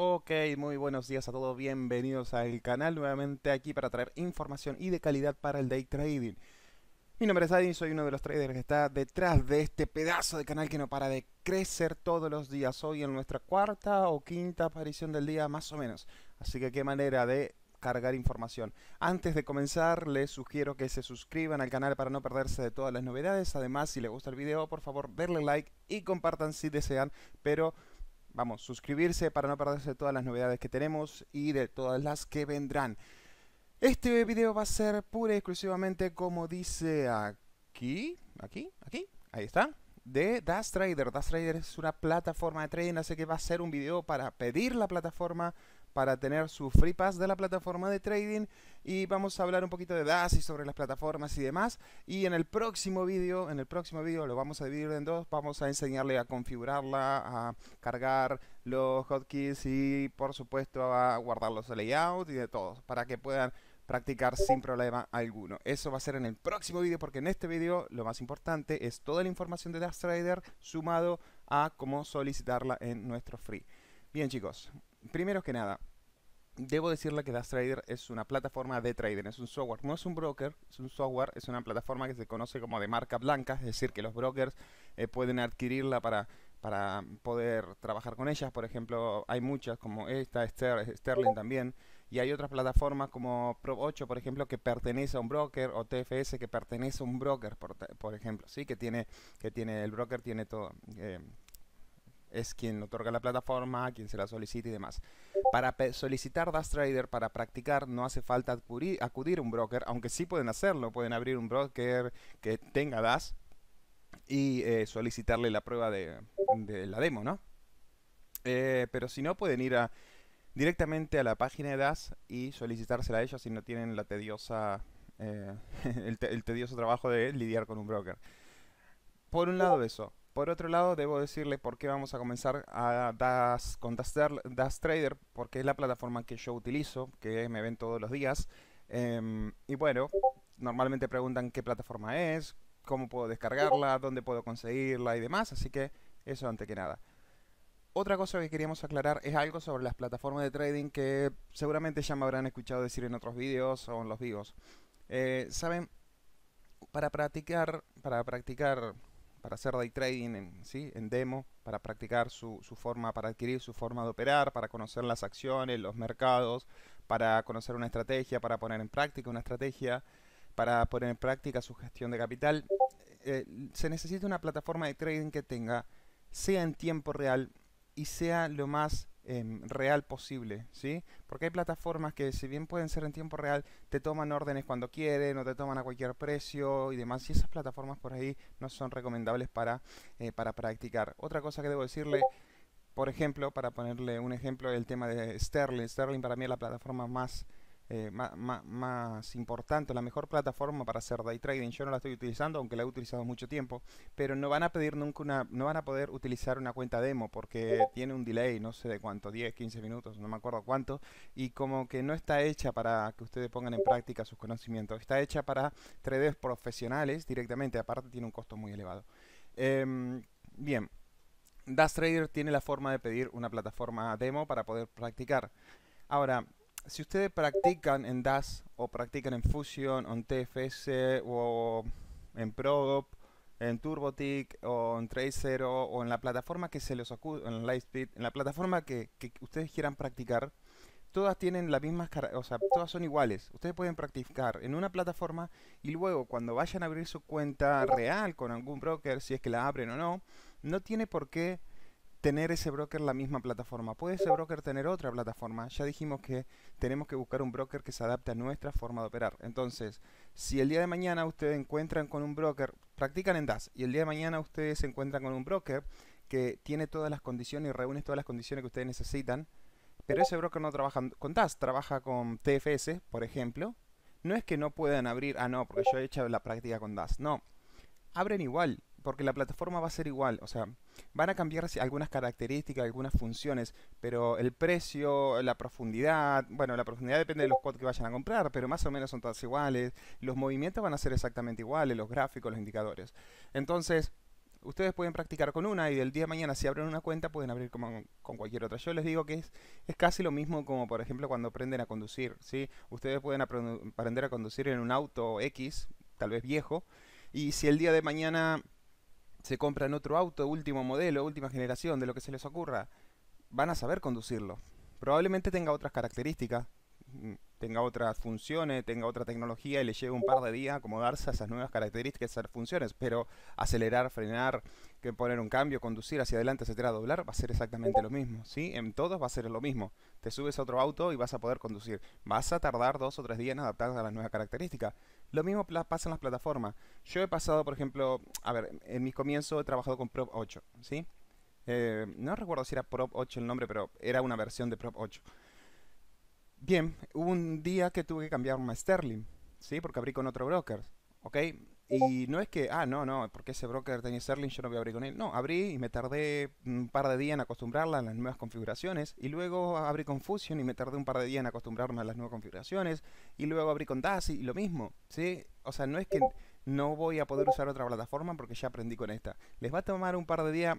Ok, muy buenos días a todos, bienvenidos al canal nuevamente aquí para traer información y de calidad para el day trading. Mi nombre es Adin, soy uno de los traders que está detrás de este pedazo de canal que no para de crecer todos los días. Hoy en nuestra cuarta o quinta aparición del día más o menos. Así que qué manera de cargar información. Antes de comenzar, les sugiero que se suscriban al canal para no perderse de todas las novedades. Además, si les gusta el video, por favor, denle like y compartan si desean, pero vamos, suscribirse para no perderse todas las novedades que tenemos y de todas las que vendrán. Este video va a ser pura y exclusivamente como dice aquí, aquí, aquí, ahí está, de trader das trader es una plataforma de trading, así que va a ser un video para pedir la plataforma para tener su free pass de la plataforma de trading y vamos a hablar un poquito de DAS y sobre las plataformas y demás y en el próximo vídeo, en el próximo vídeo lo vamos a dividir en dos, vamos a enseñarle a configurarla, a cargar los hotkeys y por supuesto a guardar los layouts y de todo para que puedan practicar sin problema alguno. Eso va a ser en el próximo vídeo porque en este vídeo lo más importante es toda la información de DAS Trader sumado a cómo solicitarla en nuestro free. Bien chicos, primero que nada, debo decirle que Dastrader es una plataforma de trading, es un software, no es un broker, es un software, es una plataforma que se conoce como de marca blanca, es decir, que los brokers eh, pueden adquirirla para, para poder trabajar con ellas. Por ejemplo, hay muchas como esta, Sterling también, y hay otras plataformas como pro 8 por ejemplo, que pertenece a un broker, o TFS que pertenece a un broker, por, por ejemplo, sí, que tiene, que tiene, el broker tiene todo. Eh, es quien otorga la plataforma, quien se la solicita y demás. Para solicitar DAS Trader, para practicar, no hace falta acudir, a un broker, aunque sí pueden hacerlo, pueden abrir un broker que tenga DAS y eh, solicitarle la prueba de, la demo, ¿no? Eh, pero si no, pueden ir directamente a la página de DAS y solicitársela a ellos si no tienen la tediosa, eh, el, el tedioso trabajo de lidiar con un broker. Por un lado eso. Por otro lado, debo decirle por qué vamos a comenzar a con das, Trader, porque es la plataforma que yo utilizo, que me ven todos los días. Em, y bueno, normalmente preguntan qué plataforma es, cómo puedo descargarla, dónde puedo conseguirla y demás, así que eso antes que nada. Otra cosa que queríamos aclarar es algo sobre las plataformas de trading que seguramente ya me habrán escuchado decir en otros vídeos o en los vivos. Eh, Saben, para practicar, para practicar para hacer day trading en, ¿sí? en demo, para practicar su, su, forma, para adquirir su forma de operar, para conocer las acciones, los mercados, para conocer una estrategia, para poner en práctica una estrategia, para poner en práctica su gestión de capital. Eh, se necesita una plataforma de trading que tenga, sea en tiempo real, y sea lo más em, real posible, ¿sí? Porque hay plataformas que si bien pueden ser en tiempo real, te toman órdenes cuando quieren o te toman a cualquier precio y demás, y esas plataformas por ahí no son recomendables para, eh, para practicar. Otra cosa que debo decirle... Por ejemplo, para ponerle un ejemplo, el tema de Sterling. Sterling para mí es la plataforma más eh, más, importante, la mejor plataforma para hacer day trading. Yo no la estoy utilizando, aunque la he utilizado mucho tiempo, pero no van a pedir nunca una, no van a poder utilizar una cuenta demo porque tiene un delay, no sé de cuánto, 10, 15 minutos, no me acuerdo cuánto, y como que no está hecha para que ustedes pongan en práctica sus conocimientos, está hecha para traders profesionales directamente, aparte tiene un costo muy elevado. Eh, bien, Trader tiene la forma de pedir una plataforma demo para poder practicar. Ahora, si ustedes practican en DAS o practican en Fusion, o en TFS o en Progop, en TurboTIC o en Tracer o, en la plataforma que se les acude, en Lightspeed, en la plataforma que, que ustedes quieran practicar, todas tienen las mismas, o sea, todas son iguales. Ustedes pueden practicar en una plataforma y luego cuando vayan a abrir su cuenta real con algún broker, si es que la abren o no, no tiene por qué tener ese broker la misma plataforma. Puede ese broker tener otra plataforma. Ya dijimos que tenemos que buscar un broker que se adapte a nuestra forma de operar. Entonces, si el día de mañana ustedes encuentran con un broker, practican en DAS, y el día de mañana ustedes se encuentran con un broker que tiene todas las condiciones y reúne todas las condiciones que ustedes necesitan, pero ese broker no trabaja con DAS, trabaja con TFS, por ejemplo. No es que no puedan abrir, ah no, porque yo he hecho la práctica con DAS. No, abren igual, porque la plataforma va a ser igual. O sea, van a cambiar algunas características, algunas funciones, pero el precio, la profundidad, bueno, la profundidad depende de los quads que vayan a comprar, pero más o menos son todas iguales, los movimientos van a ser exactamente iguales, los gráficos, los indicadores. Entonces, ustedes pueden practicar con una y del día de mañana si abren una cuenta pueden abrir como con cualquier otra. Yo les digo que es, es casi lo mismo como por ejemplo cuando aprenden a conducir. ¿sí? Ustedes pueden aprender a conducir en un auto X, tal vez viejo, y si el día de mañana se compran otro auto, último modelo, última generación, de lo que se les ocurra, van a saber conducirlo. Probablemente tenga otras características, mm, tenga otras funciones, tenga otra tecnología y le lleve un par de días acomodarse a esas nuevas características, esas funciones, pero acelerar, frenar, que poner un cambio, conducir hacia adelante, etcétera, doblar, va a ser exactamente lo mismo, ¿sí? En todos va a ser lo mismo. Te subes a otro auto y vas a poder conducir. Vas a tardar dos o tres días en adaptarse a las nuevas características. Lo mismo pasa en las plataformas. Yo he pasado, por ejemplo, a ver, en mis comienzos he trabajado con Prop 8, ¿sí? Eh, no recuerdo si era Prop 8 el nombre, pero era una versión de Prop 8. Bien, hubo un día que tuve que cambiar a Sterling, ¿sí? Porque abrí con otro broker, ¿ok? Y no es que, ah, no, no, porque ese broker tenía Sterling, yo no voy a abrir con él. No, abrí y me tardé un par de días en acostumbrarla a las nuevas configuraciones. Y luego abrí con Fusion y me tardé un par de días en acostumbrarme a las nuevas configuraciones. Y luego abrí con DASI y lo mismo, ¿sí? O sea, no es que no voy a poder usar otra plataforma porque ya aprendí con esta. Les va a tomar un par de días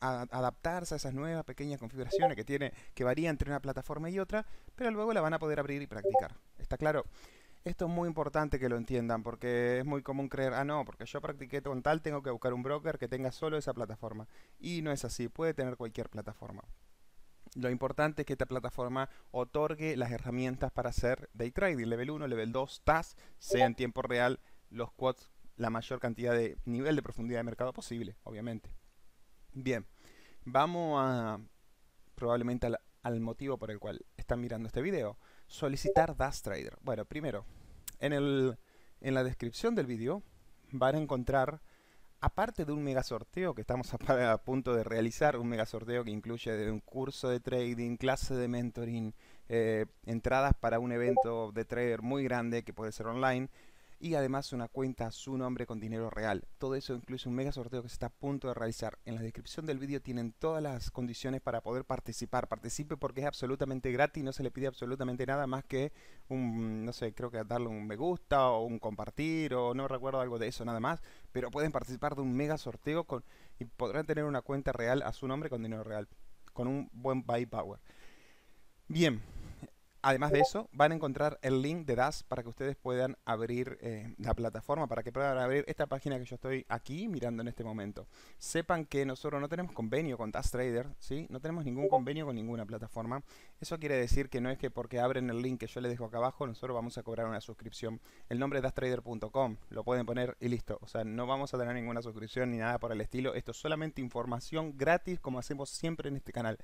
adaptarse a esas nuevas pequeñas configuraciones que tiene, que varía entre una plataforma y otra, pero luego la van a poder abrir y practicar. ¿Está claro? Esto es muy importante que lo entiendan, porque es muy común creer, ah, no, porque yo practiqué con tal, tengo que buscar un broker que tenga solo esa plataforma. Y no es así, puede tener cualquier plataforma. Lo importante es que esta plataforma otorgue las herramientas para hacer day trading, level 1, level 2, TAS, sea en tiempo real, los quads, la mayor cantidad de nivel de profundidad de mercado posible, obviamente. Bien, vamos a probablemente al, motivo por el cual están mirando este video. Solicitar Dash Trader. Bueno, primero, en, el, la descripción del video van a encontrar, aparte de un mega sorteo que estamos a, punto de realizar, un mega sorteo que incluye un curso de trading, clase de mentoring, eh, entradas para un evento de trader muy grande que puede ser online, y además una cuenta a su nombre con dinero real. Todo eso incluye un mega sorteo que se está a punto de realizar. En la descripción del vídeo tienen todas las condiciones para poder participar. Participe porque es absolutamente gratis, no se le pide absolutamente nada más que un, no sé, creo que darle un me gusta o un compartir o no recuerdo algo de eso nada más. Pero pueden participar de un mega sorteo con, y podrán tener una cuenta real a su nombre con dinero real, con un buen buy power. Bien, además de eso, van a encontrar el link de DAS para que ustedes puedan abrir eh, la plataforma, para que puedan abrir esta página que yo estoy aquí mirando en este momento. Sepan que nosotros no tenemos convenio con DAS Trader, ¿sí? No tenemos ningún convenio con ninguna plataforma. Eso quiere decir que no es que porque abren el link que yo les dejo acá abajo, nosotros vamos a cobrar una suscripción. El nombre es DASTrader.com, lo pueden poner y listo. O sea, no vamos a tener ninguna suscripción ni nada por el estilo. Esto es solamente información gratis, como hacemos siempre en este canal.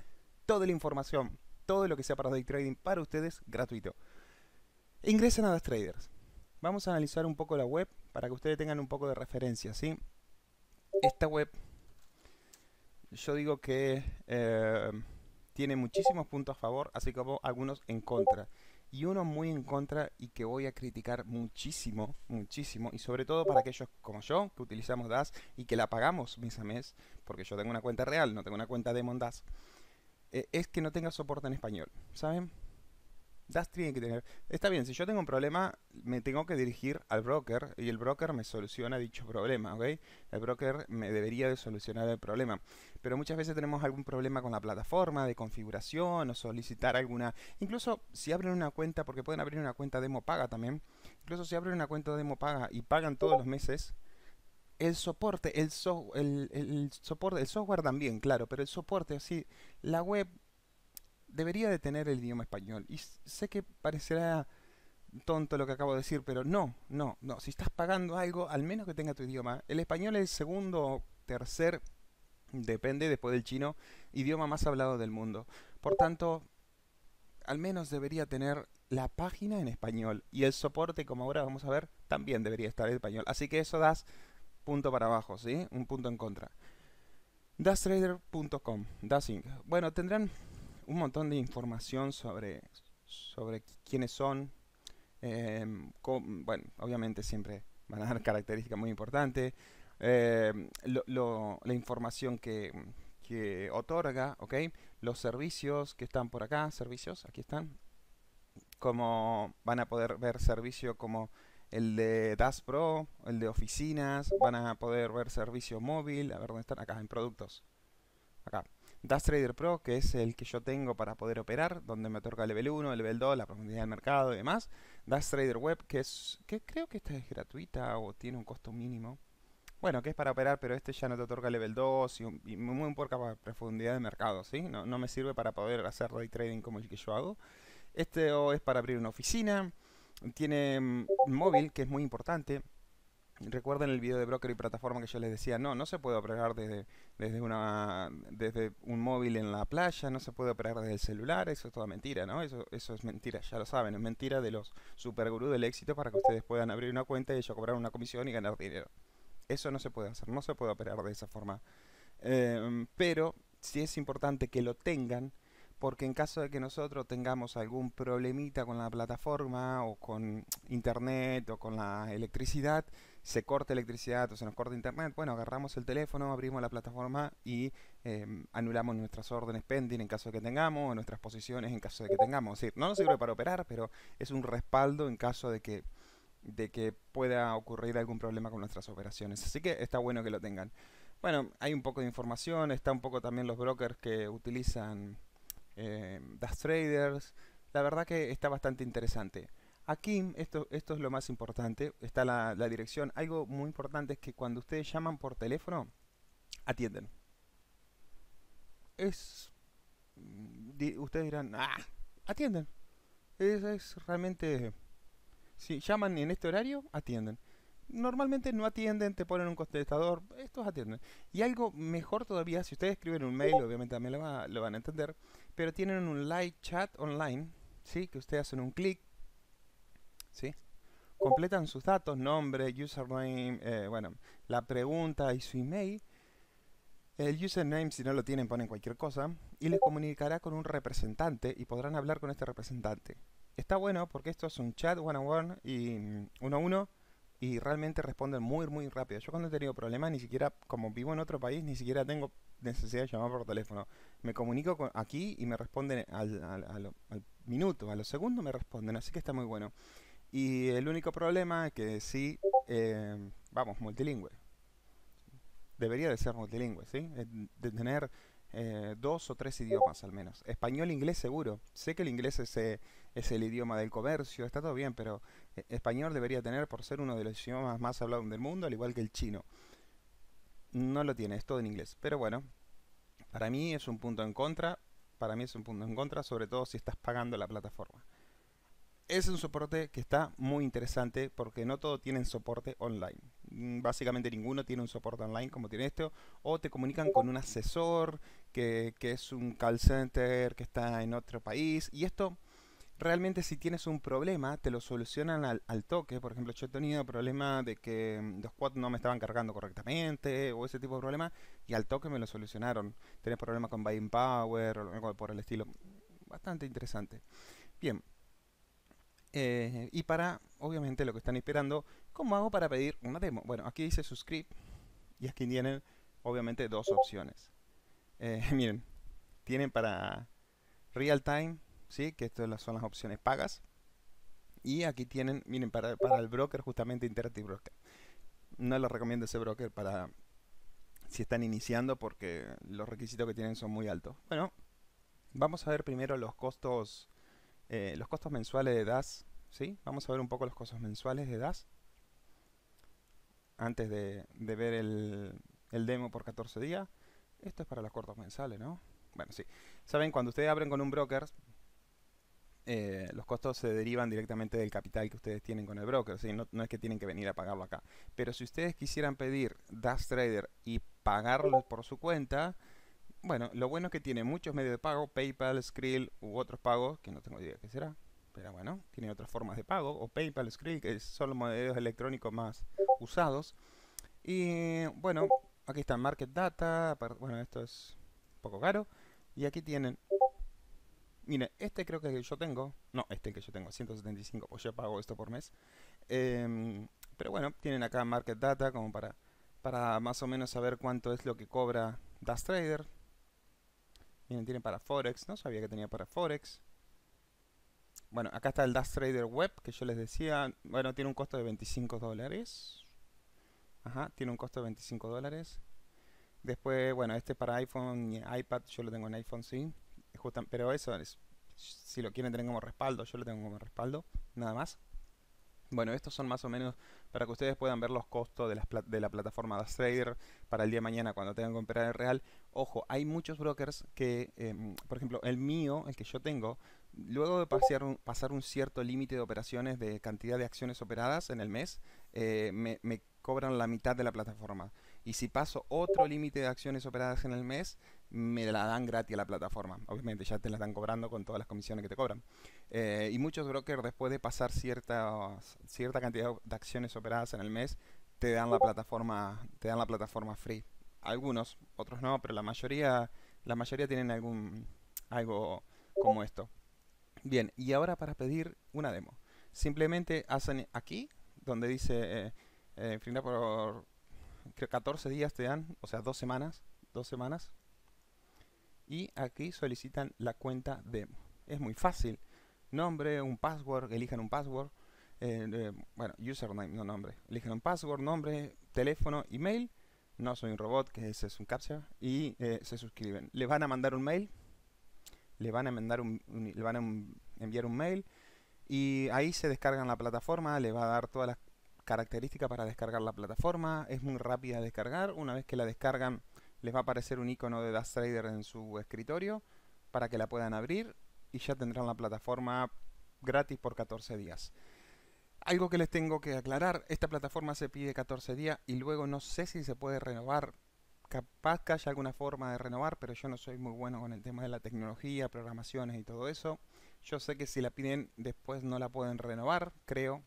Toda la información todo lo que sea para day trading para ustedes gratuito. ingresen a traders Vamos a analizar un poco la web para que ustedes tengan un poco de referencia, ¿sí? Esta web, yo digo que eh, tiene muchísimos puntos a favor, así como algunos en contra. Y uno muy en contra y que voy a criticar muchísimo, muchísimo, y sobre todo para aquellos como yo, que utilizamos DAS y que la pagamos mes a mes, porque yo tengo una cuenta real, no tengo una cuenta de DAS. Eh, es que no tenga soporte en español, ¿saben? Das tiene que tener. Está bien, si yo tengo un problema, me tengo que dirigir al broker y el broker me soluciona dicho problema, ¿ok? El broker me debería de solucionar el problema. Pero muchas veces tenemos algún problema con la plataforma de configuración o solicitar alguna. Incluso si abren una cuenta, porque pueden abrir una cuenta demo paga también. Incluso si abren una cuenta demo paga y pagan todos los meses, el soporte, el, el, soporte, software también, claro, pero el soporte, así, la web debería de tener el idioma español. Y sé que parecerá tonto lo que acabo de decir, pero no, no, no. Si estás pagando algo, al menos que tenga tu idioma. El español es el segundo, tercer, depende, después del chino, idioma más hablado del mundo. Por tanto, al menos debería tener la página en español. Y el soporte, como ahora vamos a ver, también debería estar en español. Así que eso das punto para abajo, ¿sí? Un punto en contra. DashTrader.com, Dashing. Bueno, tendrán un montón de información sobre, sobre quiénes son. Em, bueno, obviamente siempre van a dar características muy importantes. Em, lo, la información que, que otorga, ¿ok? Los servicios que están por acá, servicios, aquí están. Como van a poder ver servicio como el de DAS Pro, el de oficinas, van a poder ver servicio móvil, a ver dónde están, acá en productos, acá. DAS Trader Pro, que es el que yo tengo para poder operar, donde me otorga level 1, level 2, la profundidad del mercado y demás. DAS Trader Web, que es que creo que esta es gratuita o tiene un costo mínimo. Bueno, que es para operar, pero este ya no te otorga level 2 y, y muy poca profundidad de mercado, ¿sí? No, me sirve para poder hacer day trading como el que yo hago. Este es para abrir una oficina, tiene mm, un móvil, que es muy importante. Recuerden el video de broker y plataforma que yo les decía, no, no se puede operar desde, desde, una, desde un móvil en la playa, no se puede operar desde el celular, eso es toda mentira, ¿no? Eso, eso es mentira, ya lo saben, es mentira de los gurús del éxito para que ustedes puedan abrir una cuenta y ellos cobrar una comisión y ganar dinero. Eso no se puede hacer, no se puede operar de esa forma. Eh, pero sí es importante que lo tengan porque en caso de que nosotros tengamos algún problemita con la plataforma o con internet o con la electricidad, se corta electricidad o se nos corta internet, bueno, agarramos el teléfono, abrimos la plataforma y em, anulamos nuestras órdenes pending en caso de que tengamos, nuestras posiciones en caso de que tengamos. no nos sirve para operar, pero es un respaldo en caso de que de que pueda ocurrir algún problema con nuestras operaciones. Así que está bueno que lo tengan. Bueno, hay un poco de información, está un poco también los brokers que utilizan eh, Traders. La verdad que está bastante interesante. Aquí, esto, esto es lo más importante, está la, la dirección. Algo muy importante es que cuando ustedes llaman por teléfono, atienden. Es... Mm, ustedes dirán, ah, atienden. Es, realmente... Si llaman en este horario, atienden normalmente no atienden, te ponen un contestador, estos atienden. Y algo mejor todavía, si ustedes escriben un mail, obviamente también lo van a entender, pero tienen un live chat online, ¿sí? Que ustedes hacen un clic, ¿sí? Completan sus datos, nombre, username, eh, bueno, la pregunta y su email. El username, si no lo tienen, ponen cualquier cosa y les comunicará con un representante y podrán hablar con este representante. Está bueno porque esto es un chat one on one y mm, uno a uno y realmente responden muy muy rápido. Yo cuando he tenido problemas ni siquiera, como vivo en otro país, ni siquiera tengo necesidad de llamar por teléfono. Me comunico aquí y me responden al, minuto, a los segundos me responden, así que está muy bueno. Y el único problema es que sí, em, vamos, multilingüe. Debería de ser multilingüe, ¿sí? De tener eh, dos o tres idiomas al menos. Español e inglés seguro. Sé que el inglés es, eh, es el idioma del comercio, está todo bien, pero eh, español debería tener por ser uno de los idiomas más hablados del mundo, al igual que el chino no lo tiene, es todo en inglés. Pero bueno, para mí es un punto en contra, para mí es un punto en contra, sobre todo si estás pagando la plataforma. Es un soporte que está muy interesante porque no todo tienen soporte online. Mm, básicamente ninguno tiene un soporte online como tiene esto. O te comunican con un asesor que, que es un call center que está en otro país. Y esto realmente si tienes un problema, te lo solucionan al, toque. Por ejemplo, yo he tenido problemas de que mm, los quads no me estaban cargando correctamente o ese tipo de problemas y al toque me lo solucionaron. Tienes problemas con buying power o algo por el estilo. Bastante interesante. Bien. Eh, y para, obviamente, lo que están esperando, ¿cómo hago para pedir una demo? Bueno, aquí dice subscribe y aquí tienen, obviamente, dos opciones. Eh, miren, tienen para real time ¿sí? que estas son las opciones pagas. Y aquí tienen, miren, para, el broker, justamente Interactive Broker. No lo recomiendo ese broker para si están iniciando porque los requisitos que tienen son muy altos. Bueno, vamos a ver primero los costos, eh, los costos mensuales de DAS. ¿sí? Vamos a ver un poco los costos mensuales de DAS antes de, ver el, el demo por 14 días. Esto es para los cortos mensales, ¿no? Bueno, sí. Saben, cuando ustedes abren con un broker, eh, los costos se derivan directamente del capital que ustedes tienen con el broker, no, es que tienen que venir a pagarlo acá. Pero si ustedes quisieran pedir Das Trader y pagarlo por su cuenta, bueno, lo bueno es que tiene muchos medios de pago, PayPal, Skrill u otros pagos, que no tengo idea qué será, pero bueno, tiene otras formas de pago, o PayPal, Skrill, que son los modelos electrónicos más usados. Y bueno, aquí está Market Data, bueno, esto es un poco caro, y aquí tienen Mire, este creo que es que yo tengo. No, este que yo tengo, 175, pues yo pago esto por mes. Em, pero bueno, tienen acá Market Data como para, para más o menos saber cuánto es lo que cobra Das Trader. Miren, tienen para Forex. No sabía que tenía para Forex. Bueno, acá está el Das Trader Web que yo les decía. Bueno, tiene un costo de 25 dólares. Ajá, tiene un costo de 25 dólares. Después, bueno, este para iPhone y iPad, yo lo tengo en iPhone, sí pero eso, es, si lo quieren tener como respaldo, yo lo tengo como respaldo, nada más. Bueno, estos son más o menos para que ustedes puedan ver los costos de, de la plataforma de Trader para el día de mañana cuando tengan que operar el real. Ojo, hay muchos brokers que, em, por ejemplo, el mío, el que yo tengo, luego de pasar un, pasar un cierto límite de operaciones de cantidad de acciones operadas en el mes, eh, me, me cobran la mitad de la plataforma y si paso otro límite de acciones operadas en el mes, me la dan gratis a la plataforma. Obviamente ya te la están cobrando con todas las comisiones que te cobran. Eh, y muchos brokers después de pasar cierta cantidad de acciones operadas en el mes, te dan la plataforma, te dan la plataforma free. Algunos, otros no, pero la mayoría, la mayoría tienen algún algo como esto. Bien, y ahora para pedir una demo. Simplemente hacen aquí, donde dice eh, eh por 14 días te dan, o sea, dos semanas, dos semanas. Y aquí solicitan la cuenta demo. Es muy fácil. Nombre, un password, elijan un password. Eh, bueno, username, no nombre. Elijan un password, nombre, teléfono, email. No soy un robot, que ese es un captcha. Y eh, se suscriben. le van a mandar un mail. Le van a, mandar un, van a enviar un mail. Y ahí se descargan la plataforma. le va a dar todas las característica para descargar la plataforma, es muy rápida de descargar, una vez que la descargan les va a aparecer un icono de Dash Trader en su escritorio para que la puedan abrir y ya tendrán la plataforma gratis por 14 días. Algo que les tengo que aclarar, esta plataforma se pide 14 días y luego no sé si se puede renovar. Capaz que haya alguna forma de renovar, pero yo no soy muy bueno con el tema de la tecnología, programaciones y todo eso. Yo sé que si la piden después no la pueden renovar, creo,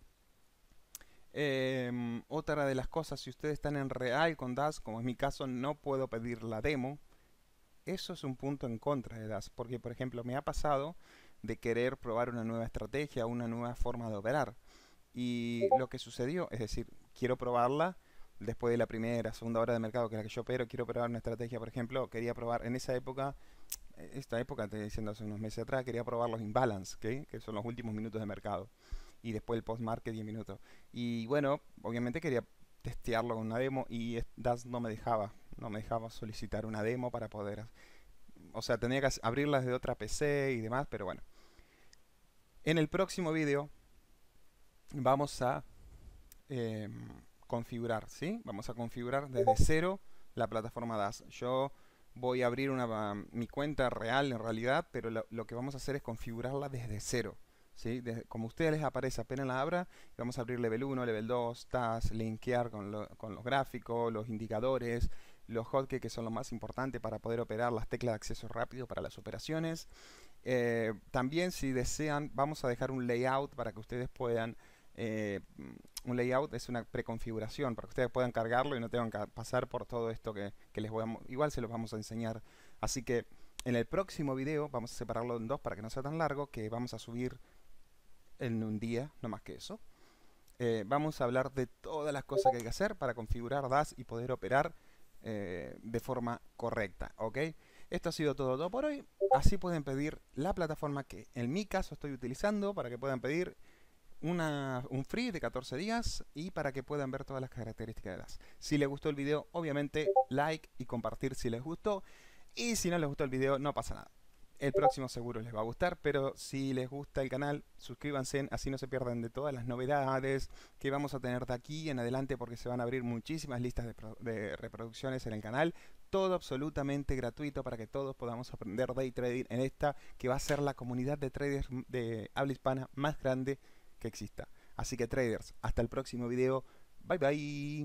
Em, otra de las cosas, si ustedes están en real con DAS, como es mi caso, no puedo pedir la demo. Eso es un punto en contra de DAS, porque por ejemplo me ha pasado de querer probar una nueva estrategia, una nueva forma de operar. Y lo que sucedió, es decir, quiero probarla después de la primera, segunda hora de mercado, que es la que yo opero, quiero probar una estrategia, por ejemplo, quería probar en esa época, eh, esta época, te estoy diciendo hace unos meses atrás, quería probar los imbalance, que son los últimos minutos de mercado y después el postmark 10 minutos. Y bueno, obviamente quería testearlo con una demo y DAS no me dejaba, no me dejaba solicitar una demo para poder... O sea, tenía que abrirlas de otra PC y demás, pero bueno. En el próximo vídeo vamos a em, configurar, ¿sí? Vamos a configurar desde cero la plataforma DAS. Yo voy a abrir mi cuenta real en realidad, pero lo que vamos a hacer es configurarla desde cero. ¿sí? como ustedes les aparece, apenas la abra, vamos a abrir level 1, level 2, tas linkear con, con los gráficos, los indicadores, los hotkeys que son lo más importante para poder operar las teclas de acceso rápido para las operaciones. Eh, también si desean, vamos a dejar un layout para que ustedes puedan... Eh, mm, un layout es una preconfiguración para que ustedes puedan cargarlo y no tengan que pasar por todo esto que, que les voy a... Igual se los vamos a enseñar. Así que en el próximo video vamos a separarlo en dos para que no sea tan largo, que vamos a subir en un día, no más que eso. Eh, vamos a hablar de todas las cosas que hay que hacer para configurar DAS y poder operar eh, de forma correcta, ¿ok? Esto ha sido todo, por hoy. Así pueden pedir la plataforma que en mi caso estoy utilizando para que puedan pedir una, un free de 14 días y para que puedan ver todas las características de DAS. Si les gustó el video, obviamente like y compartir si les gustó. Y si no les gustó el video, no pasa nada. El próximo seguro les va a gustar, pero si les gusta el canal, suscríbanse, así no se pierden de todas las novedades que vamos a tener de aquí en adelante porque se van a abrir muchísimas listas de, reproducciones en el canal. Todo absolutamente gratuito para que todos podamos aprender day trading en esta que va a ser la comunidad de traders de habla hispana más grande que exista. Así que traders, hasta el próximo video. Bye bye.